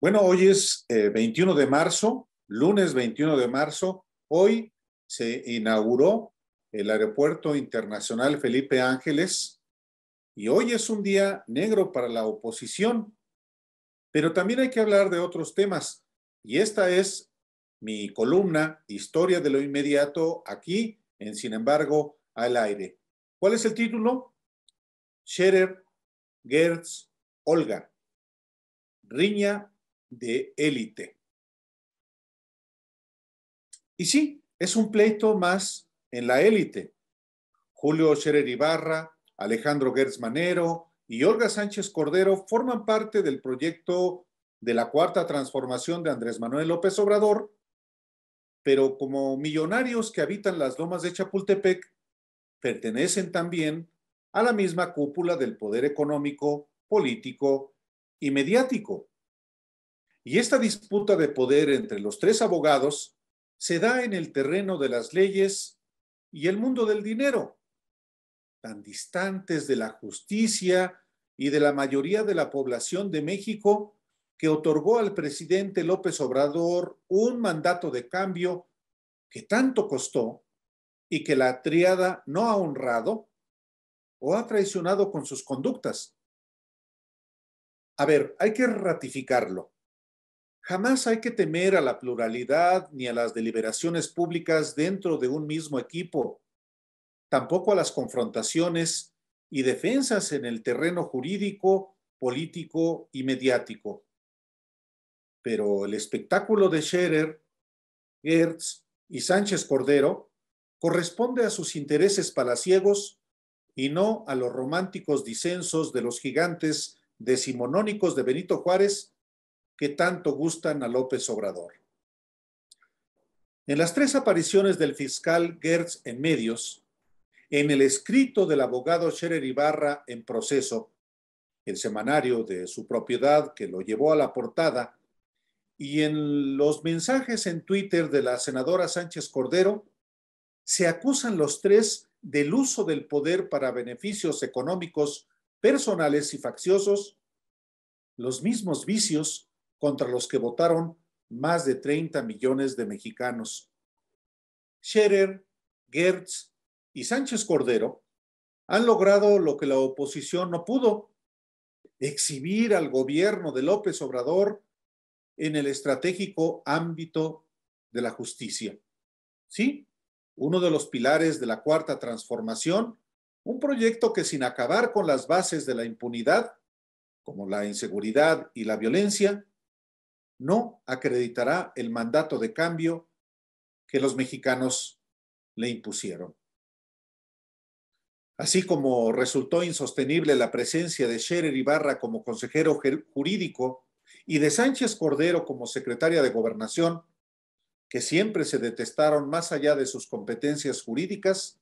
Bueno, hoy es 21 eh, de marzo, lunes 21 de marzo. Hoy se inauguró el Aeropuerto Internacional Felipe Ángeles y hoy es un día negro para la oposición. Pero también hay que hablar de otros temas y esta es mi columna Historia de lo inmediato aquí en Sin embargo al aire. ¿Cuál es el título? Scherer, Gertz, Olga. Riña de élite. Y sí, es un pleito más en la élite. Julio Scherer Ibarra, Alejandro Gertz Manero y Olga Sánchez Cordero forman parte del proyecto de la cuarta transformación de Andrés Manuel López Obrador, pero como millonarios que habitan las lomas de Chapultepec, pertenecen también a la misma cúpula del poder económico, político y mediático. Y esta disputa de poder entre los tres abogados se da en el terreno de las leyes y el mundo del dinero, tan distantes de la justicia y de la mayoría de la población de México que otorgó al presidente López Obrador un mandato de cambio que tanto costó y que la triada no ha honrado o ha traicionado con sus conductas. A ver, hay que ratificarlo. Jamás hay que temer a la pluralidad ni a las deliberaciones públicas dentro de un mismo equipo, tampoco a las confrontaciones y defensas en el terreno jurídico, político y mediático. Pero el espectáculo de Scherer, Gertz y Sánchez Cordero corresponde a sus intereses palaciegos y no a los románticos disensos de los gigantes decimonónicos de Benito Juárez que tanto gustan a López Obrador. En las tres apariciones del fiscal Gertz en medios, en el escrito del abogado Scherer Ibarra en proceso, el semanario de su propiedad que lo llevó a la portada, y en los mensajes en Twitter de la senadora Sánchez Cordero, se acusan los tres del uso del poder para beneficios económicos, personales y facciosos, los mismos vicios contra los que votaron más de 30 millones de mexicanos. Scherer, Gertz y Sánchez Cordero han logrado lo que la oposición no pudo, exhibir al gobierno de López Obrador en el estratégico ámbito de la justicia. ¿Sí? Uno de los pilares de la cuarta transformación, un proyecto que sin acabar con las bases de la impunidad, como la inseguridad y la violencia, no acreditará el mandato de cambio que los mexicanos le impusieron. Así como resultó insostenible la presencia de Scherer Ibarra como consejero jurídico y de Sánchez Cordero como secretaria de gobernación, que siempre se detestaron más allá de sus competencias jurídicas,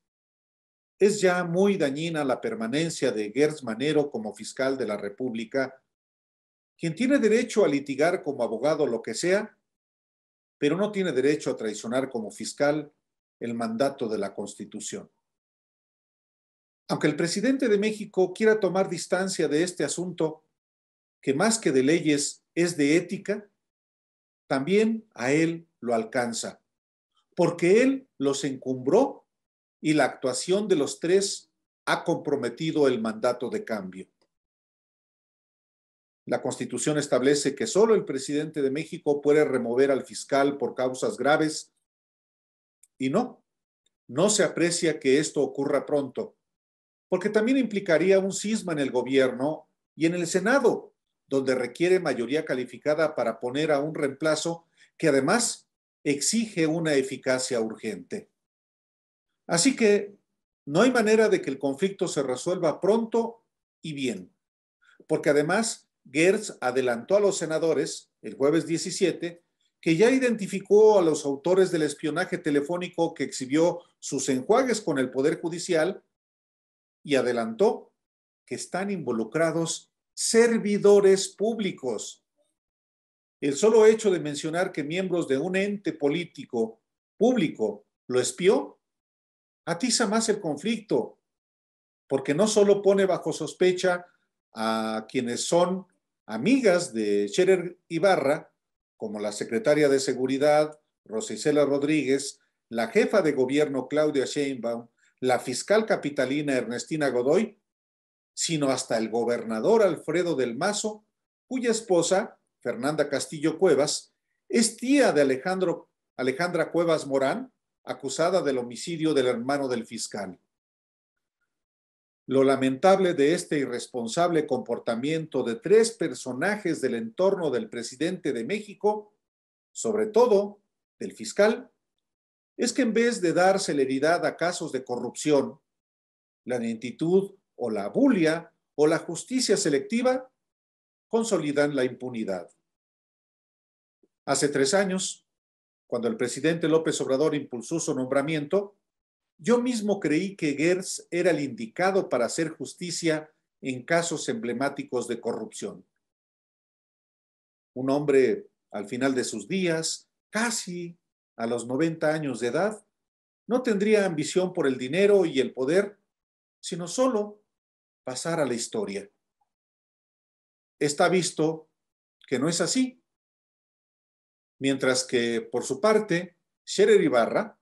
es ya muy dañina la permanencia de Gertz Manero como fiscal de la República quien tiene derecho a litigar como abogado lo que sea, pero no tiene derecho a traicionar como fiscal el mandato de la Constitución. Aunque el presidente de México quiera tomar distancia de este asunto, que más que de leyes es de ética, también a él lo alcanza, porque él los encumbró y la actuación de los tres ha comprometido el mandato de cambio. La Constitución establece que solo el presidente de México puede remover al fiscal por causas graves y no, no se aprecia que esto ocurra pronto, porque también implicaría un cisma en el gobierno y en el Senado, donde requiere mayoría calificada para poner a un reemplazo que además exige una eficacia urgente. Así que no hay manera de que el conflicto se resuelva pronto y bien, porque además Gertz adelantó a los senadores el jueves 17 que ya identificó a los autores del espionaje telefónico que exhibió sus enjuagues con el Poder Judicial y adelantó que están involucrados servidores públicos. El solo hecho de mencionar que miembros de un ente político público lo espió atiza más el conflicto, porque no solo pone bajo sospecha a quienes son amigas de Scherer Ibarra, como la secretaria de Seguridad, Rosicela Rodríguez, la jefa de gobierno Claudia Sheinbaum, la fiscal capitalina Ernestina Godoy, sino hasta el gobernador Alfredo del Mazo, cuya esposa, Fernanda Castillo Cuevas, es tía de Alejandro, Alejandra Cuevas Morán, acusada del homicidio del hermano del fiscal. Lo lamentable de este irresponsable comportamiento de tres personajes del entorno del presidente de México, sobre todo del fiscal, es que en vez de dar celeridad a casos de corrupción, la lentitud o la bulia o la justicia selectiva consolidan la impunidad. Hace tres años, cuando el presidente López Obrador impulsó su nombramiento, yo mismo creí que Gers era el indicado para hacer justicia en casos emblemáticos de corrupción. Un hombre al final de sus días, casi a los 90 años de edad, no tendría ambición por el dinero y el poder, sino solo pasar a la historia. Está visto que no es así. Mientras que, por su parte, Scherer Ibarra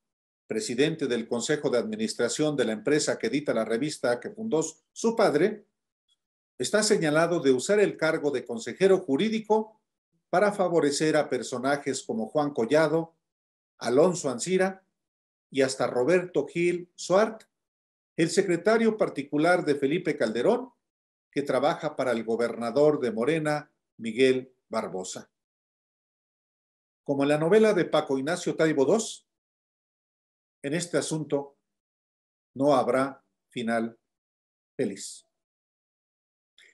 presidente del Consejo de Administración de la empresa que edita la revista que fundó su padre, está señalado de usar el cargo de consejero jurídico para favorecer a personajes como Juan Collado, Alonso Ancira y hasta Roberto Gil Suart, el secretario particular de Felipe Calderón, que trabaja para el gobernador de Morena, Miguel Barbosa. Como en la novela de Paco Ignacio Taibo II, en este asunto no habrá final feliz.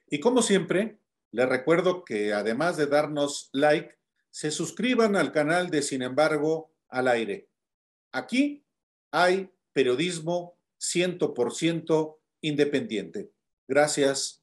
Y como siempre, les recuerdo que además de darnos like, se suscriban al canal de Sin embargo al aire. Aquí hay periodismo 100% independiente. Gracias